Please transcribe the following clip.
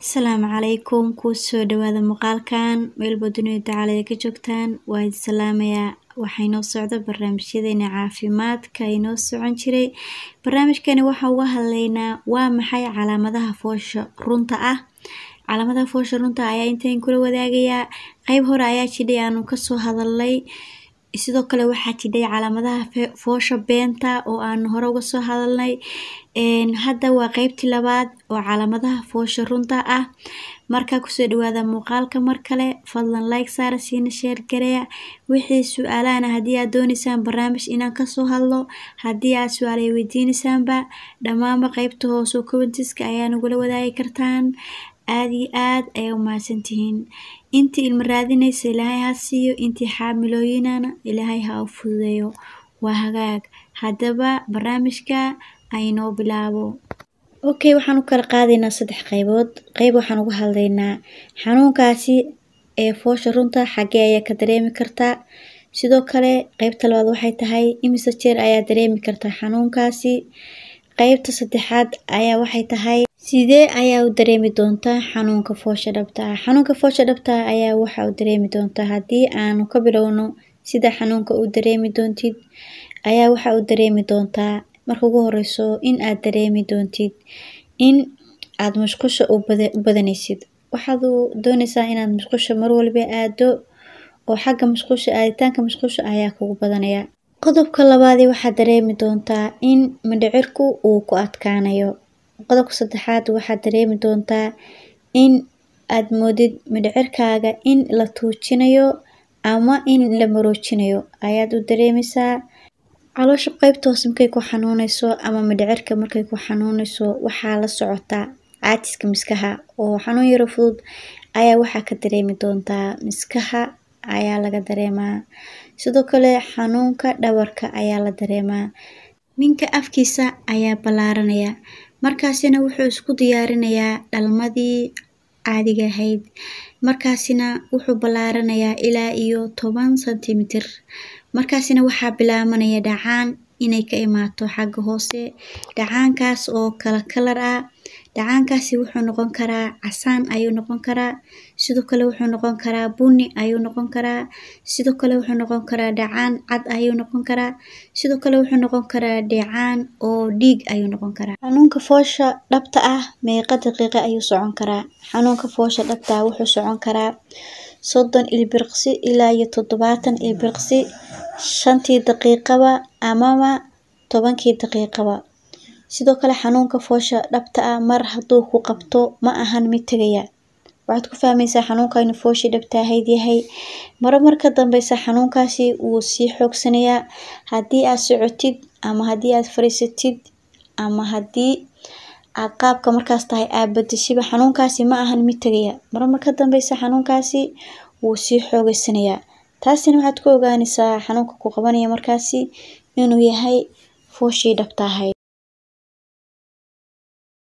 asalaamu calaykum kuu soo dhawaada muuqaalkan meelba dunida tacaalada ka joogtaan waa idi salaamayaa waxaa inoo socda barnaamijyadeena caafimaadka inoo socon jiray barnaamijkani waxaa uga hadlaynaa waa maxay calaamadaha foosha runta ah calaamadaha foosha runta ayaa intayn kula wadaagayaa qeyb hore ayaa jidhay aanu kasoo hadalnay sidoo kale waxaa jidhay calaamadaha foosha beenta oo aan hore uga soo hadalnay hadda waa qeybtii labaad oo calaamadaha foosha runta ah marka kusoo dhawaada muuqaalka mar kale fadlan like saara siina sheer gareeya wixii su-aalahana haddii aad doonaysaan barnaamij inaan kasoo hadlo haddii aad su aalay weydiinaysaanba dhammaanba qeybta hoose commentiska ayaa nagula wadaagi kartaan aad iyo aad ayaa umahadsantihiin intii ilma raadinaysa ilaahay ha siiyo intii xaamilooyinana ilaahay ha u fududeeyo waa hagaag haddaba barnaamijka aynoo bilaabo okay waxaan u kala qaadaynaa saddex qaybood qayb waxaan uga hadlaynaa xanuunkaasi ee foosha runta xaggee ayaa ka dareemi kartaa sidoo kale qaybta labaad waxay tahay imisa jeer ayaa dareemi kartaa xanuunkaasi qaybta saddexaad ayaa waxay tahay sidee ayaa u dareemi doontaa xanuunka foosha dhabta ah xanuunka foosha dhabta ah ayaa waxaa u dareemi doontaa haddii aanu ka bilowno sida xanuunka u dareemi doontid ayaa waxaa u dareemi doontaa marka ugu horeyso in aad dareemi doontid in aad mushqusha u badanaysid waxaad dooneysaa inaad mushqusha marwalba aado oo xagga mushqusha aaditaanka mushqusha ayaa kugu badanaya qodobka labaadi waxaad dareemi doontaa in mindhicirku uu ku adkaanayo Qodobka saddexaad waxaad dareemi doontaa in aad moodid midhicirkaaga in la tuujinayo ama in la maroojinayo ayaad u dareemaysaa caloosha qeybta markay ku xanuunayso ama mindhicirka markay ku xanuunayso waxaa la socotaa caatiska miskaha oo xanuun yaro fudud ayaa waxaa ka dareemi doontaa miskaha ayaa laga dareemaa sidoo kale xanuunka dhabarka ayaa la dareemaa ninka afkiisa ayaa ballaaranaya markaasina wuxuu isku diyaarinayaa dhalmadii caadiga ahayd markaasina wuxuu ballaaranayaa ilaa iyo toban sentimitir markaasina waxaa bilaabanaya dhacaan inay ka imaato xagga hoose dhacaankaas oo kala kalar ah dhacaankaasi wuxuu noqon karaa casaan ayuu noqon karaa sidoo kale wuxuu noqon karaa buni ayuu noqon karaa sidoo kale wuxuu noqon karaa dhacaan cad ayuu noqon karaa sidoo kale wuxuu noqon karaa dhacaan oo dhiig ayuu noqon karaa xanuunka foosha dhabta ah meeqa daqiiqa ayuu socon karaa xanuunka foosha dhabta ah wuxuu socon karaa soddon ilbiriqsi ilaa iyo toddobaatan ilbiriqsi shantii daqiiqaba amama tobankii daqiiqaba Sidoo kale xanuunka foosha dhabta ah mar hadduu ku qabto ma ahan mid tegaya. Waxaad ku fahmaysaa xanuunka inuu foosha dhabta ahayd yahay. Maro dambeysa xanuunkaasi wuu sii xoogsanayaa. Haddii aad socotid ama haddii aad fariisatid ama haddii aad qaabka markaas tahay aad badashiba xanuunkaasi ma ahan mid tegaya. Maro marka dambeysa xanuunkaasi wuu sii xoogeysanayaa Taasina waxaad ku ogaanaysaa xanuunka ku qabanaya markaasi inuu yahay fooshii dhabta ahayd.